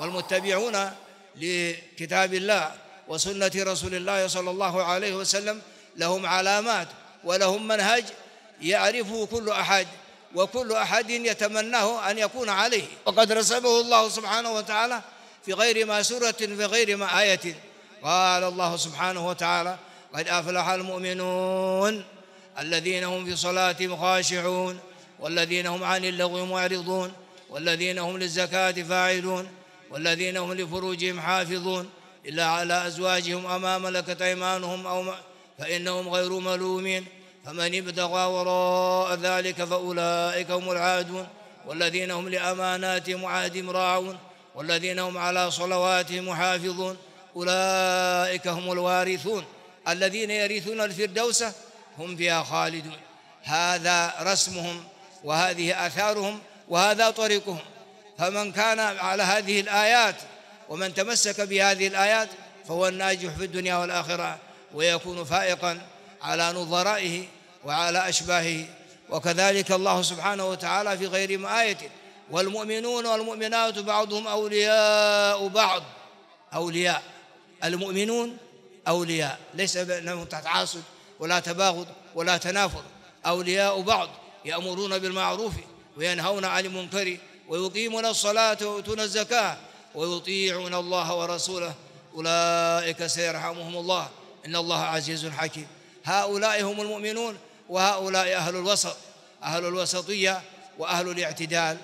والمتبعون لكتاب الله وسنة رسول الله صلى الله عليه وسلم لهم علامات ولهم منهج يعرفه كل أحد وكل أحد يتمناه أن يكون عليه وقد رسمه الله سبحانه وتعالى في غير ما سورة في غير ما آية قال الله سبحانه وتعالى قد أفلح المؤمنون الذين هم في صلاتهم خاشعون والذين هم عن اللغو معرضون والذين هم للزكاة فاعلون والذين هم لفروجهم حافظون إلا على أزواجهم أما ملكت أيمانهم أو فإنهم غير ملومين فمن ابتغى وراء ذلك فأولئك هم العادون والذين هم لأماناتهم وعهدهم راعون والذين هم على صلواتهم محافظون أولئك هم الوارثون الذين يرثون الفردوس هم فيها خالدون هذا رسمهم وهذه آثارهم وهذا طريقهم فمن كان على هذه الآيات ومن تمسك بهذه الآيات فهو الناجح في الدنيا والآخرة ويكون فائقا على نظرائه وعلى أشباهه وكذلك الله سبحانه وتعالى في غير آية والمؤمنون والمؤمنات بعضهم أولياء بعض أولياء المؤمنون أولياء ليس بأنهم تحت ولا تباغض ولا تنافر أولياء بعض يأمرون بالمعروف وينهون عن المنكر ويقيمون الصلاة ويؤتون الزكاة ويطيعون الله ورسوله أولئك سيرحمهم الله إن الله عزيز حكيم هؤلاء هم المؤمنون وهؤلاء أهل الوسط أهل الوسطية وأهل الاعتدال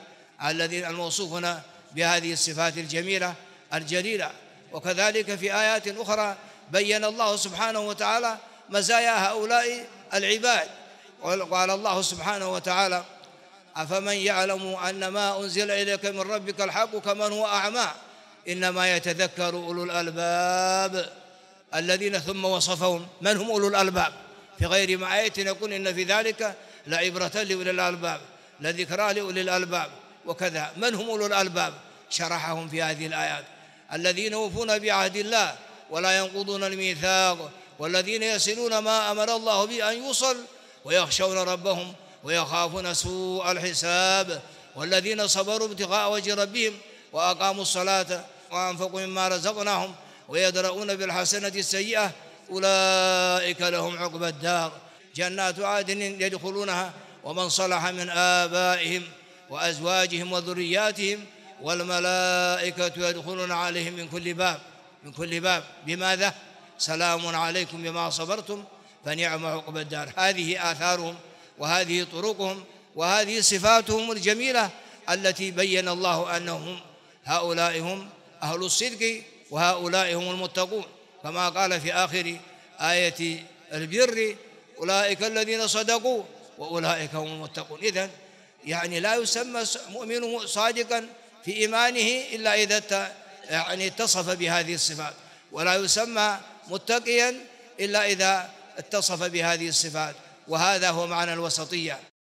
الذين الموصوفون بهذه الصفات الجميلة الجليلة وكذلك في آيات أخرى بين الله سبحانه وتعالى مزايا هؤلاء العباد وقال الله سبحانه وتعالى أفمن يعلم أن ما أنزل إليك من ربك الحق كمن هو أعمى إنما يتذكر أولو الألباب الذين ثم وصفهم من هم أولو الألباب في غير ما آية يقول إن في ذلك لعبرة لأولي الألباب لذكرى لأولي الألباب وكذا من هم أولو الألباب شرحهم في هذه الآيات الذين يوفون بعهد الله ولا ينقضون الميثاق والذين يصلون ما أمر الله به أن يوصل ويخشون ربهم ويخافون سوء الحساب والذين صبروا ابتغاء وجه ربهم وأقاموا الصلاة وأنفقوا مما رزقناهم ويدرؤون بالحسنة السيئة أولئك لهم عقبى الدار جنات عدن يدخلونها ومن صلح من آبائهم وأزواجهم وذرياتهم والملائكة يدخلون عليهم من كل باب من كل باب بماذا؟ سلام عليكم بما صبرتم فنعم عقبى الدار هذه آثارهم وهذه طرقهم وهذه صفاتهم الجميلة التي بين الله أنهم هؤلاء هم أهل الصدق وهؤلاء هم المتقون كما قال في آخر آية البر أولئك الذين صدقوا وأولئك هم المتقون إذن يعني لا يسمى مؤمن صادقا في إيمانه إلا إذا يعني اتصف بهذه الصفات ولا يسمى متقيا إلا إذا اتصف بهذه الصفات وهذا هو معنى الوسطيه